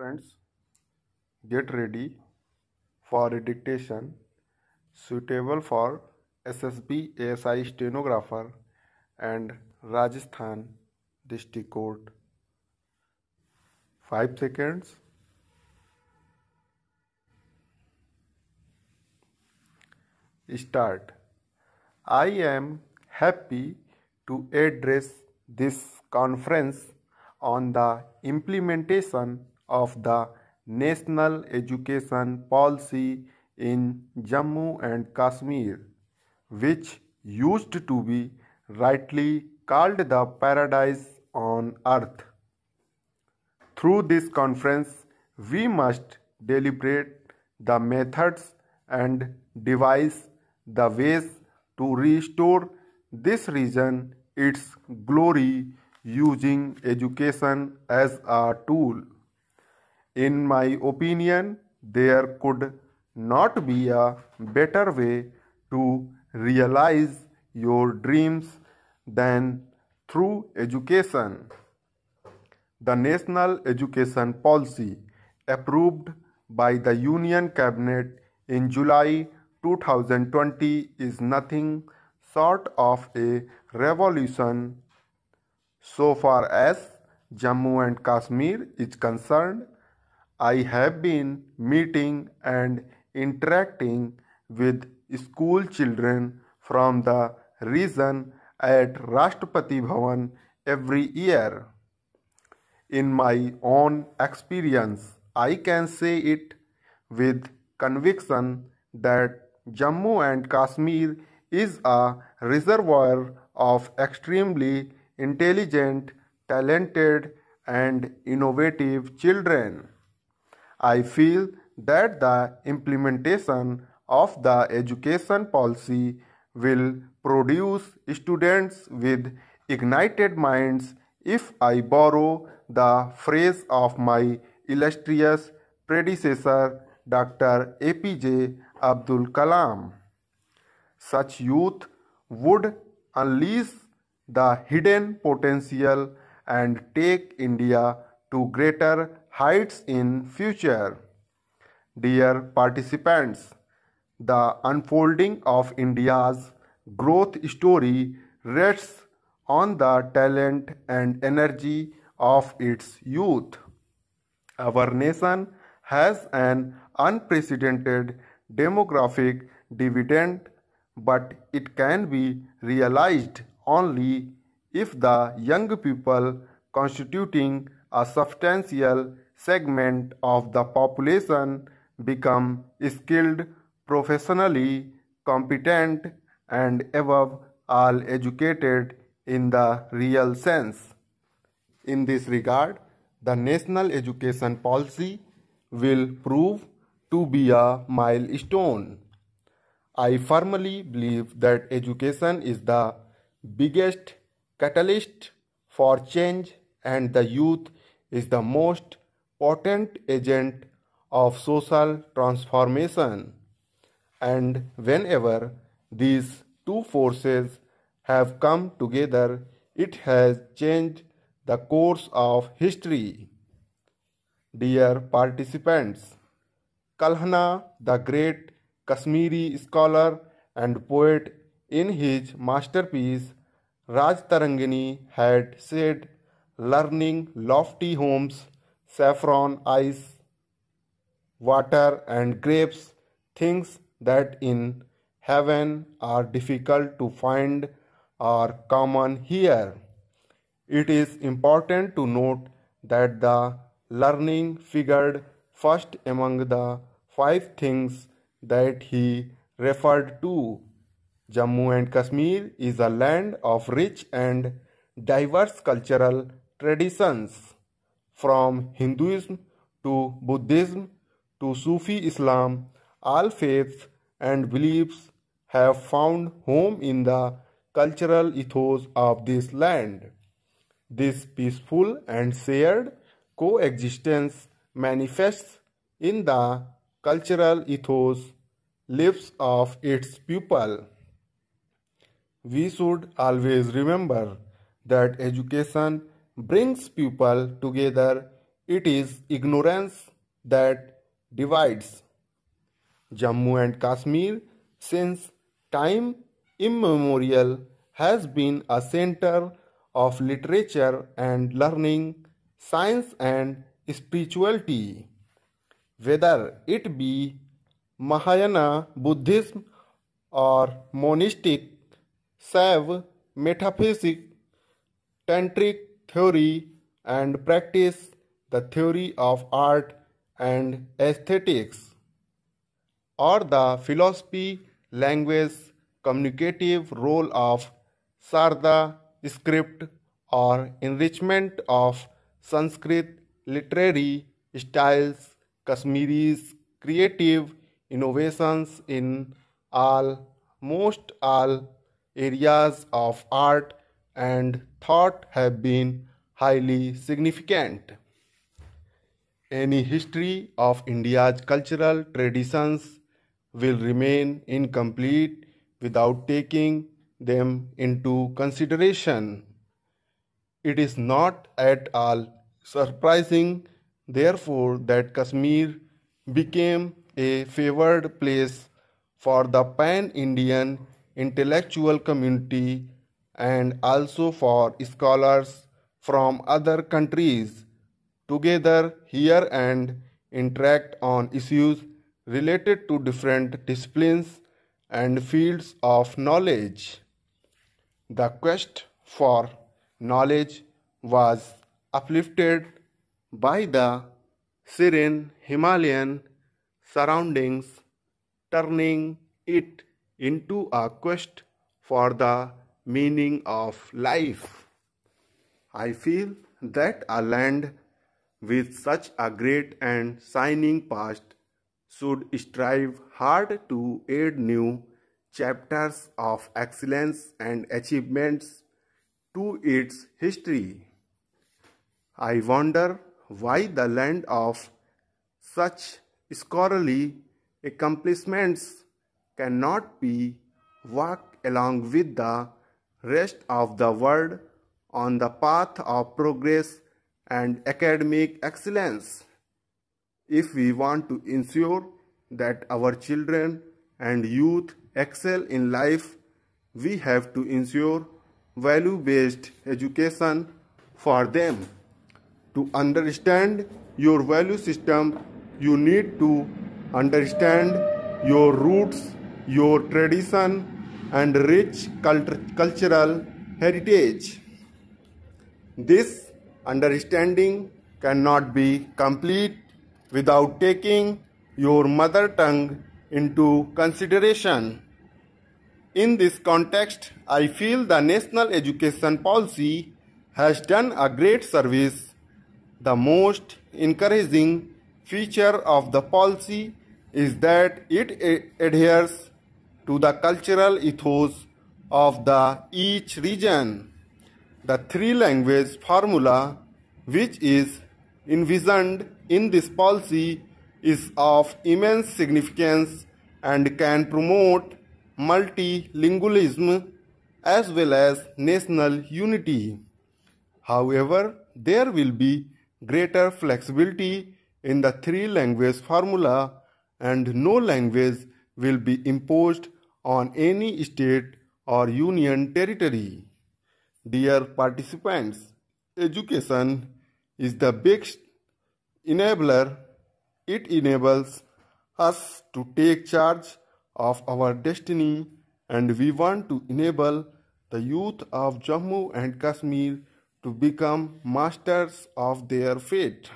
friends, get ready for a dictation suitable for SSB ASI stenographer and Rajasthan district court. 5 seconds. Start. I am happy to address this conference on the implementation of the National Education Policy in Jammu and Kashmir, which used to be rightly called the paradise on earth. Through this conference, we must deliberate the methods and devise the ways to restore this region its glory using education as a tool. In my opinion, there could not be a better way to realize your dreams than through education. The National Education Policy approved by the Union Cabinet in July 2020 is nothing short of a revolution so far as Jammu and Kashmir is concerned I have been meeting and interacting with school children from the region at Rashtrapati Bhavan every year. In my own experience, I can say it with conviction that Jammu and Kashmir is a reservoir of extremely intelligent, talented, and innovative children. I feel that the implementation of the education policy will produce students with ignited minds if I borrow the phrase of my illustrious predecessor Dr. APJ Abdul Kalam. Such youth would unleash the hidden potential and take India to greater heights in future. Dear participants, the unfolding of India's growth story rests on the talent and energy of its youth. Our nation has an unprecedented demographic dividend, but it can be realized only if the young people constituting a substantial segment of the population become skilled, professionally competent, and above all educated in the real sense. In this regard, the national education policy will prove to be a milestone. I firmly believe that education is the biggest catalyst for change and the youth is the most potent agent of social transformation. And whenever these two forces have come together, it has changed the course of history. Dear participants, Kalhana, the great Kashmiri scholar and poet, in his masterpiece Rajtarangini had said learning, lofty homes, saffron, ice, water, and grapes, things that in heaven are difficult to find are common here. It is important to note that the learning figured first among the five things that he referred to. Jammu and Kashmir is a land of rich and diverse cultural traditions from Hinduism to Buddhism to Sufi Islam, all faiths and beliefs have found home in the cultural ethos of this land. This peaceful and shared coexistence manifests in the cultural ethos lives of its people. We should always remember that education brings people together. It is ignorance that divides. Jammu and Kashmir, since time immemorial, has been a center of literature and learning, science and spirituality. Whether it be Mahayana Buddhism or monistic, Saiv, metaphysic, tantric, theory and practice the theory of art and aesthetics or the philosophy language communicative role of sarda script or enrichment of sanskrit literary styles kashmiri's creative innovations in all most all areas of art and thought have been highly significant. Any history of India's cultural traditions will remain incomplete without taking them into consideration. It is not at all surprising, therefore, that Kashmir became a favored place for the pan Indian intellectual community and also for scholars from other countries together here and interact on issues related to different disciplines and fields of knowledge. The quest for knowledge was uplifted by the serene Himalayan surroundings, turning it into a quest for the meaning of life. I feel that a land with such a great and shining past should strive hard to add new chapters of excellence and achievements to its history. I wonder why the land of such scholarly accomplishments cannot be walked along with the rest of the world on the path of progress and academic excellence. If we want to ensure that our children and youth excel in life, we have to ensure value-based education for them. To understand your value system, you need to understand your roots, your tradition, and rich cult cultural heritage. This understanding cannot be complete without taking your mother tongue into consideration. In this context, I feel the national education policy has done a great service. The most encouraging feature of the policy is that it adheres to the cultural ethos of the each region. The three language formula which is envisioned in this policy is of immense significance and can promote multilingualism as well as national unity. However, there will be greater flexibility in the three language formula and no language will be imposed on any state or union territory. Dear participants, education is the best enabler. It enables us to take charge of our destiny and we want to enable the youth of Jammu and Kashmir to become masters of their fate.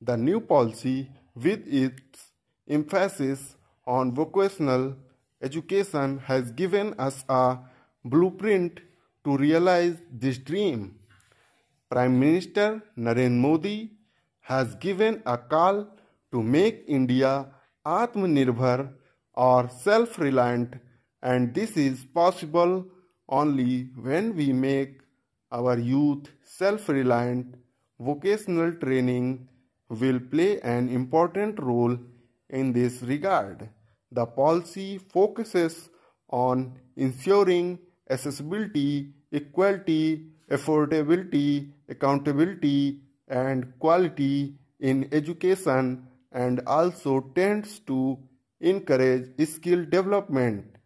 The new policy, with its emphasis on vocational education has given us a blueprint to realize this dream. Prime Minister Narendra Modi has given a call to make India Atmanirbhar or self reliant, and this is possible only when we make our youth self reliant. Vocational training will play an important role in this regard. The policy focuses on ensuring accessibility, equality, affordability, accountability, and quality in education and also tends to encourage skill development,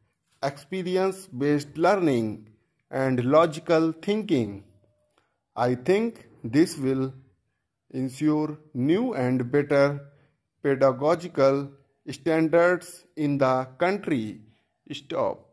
experience based learning, and logical thinking. I think this will ensure new and better pedagogical standards in the country. Stop.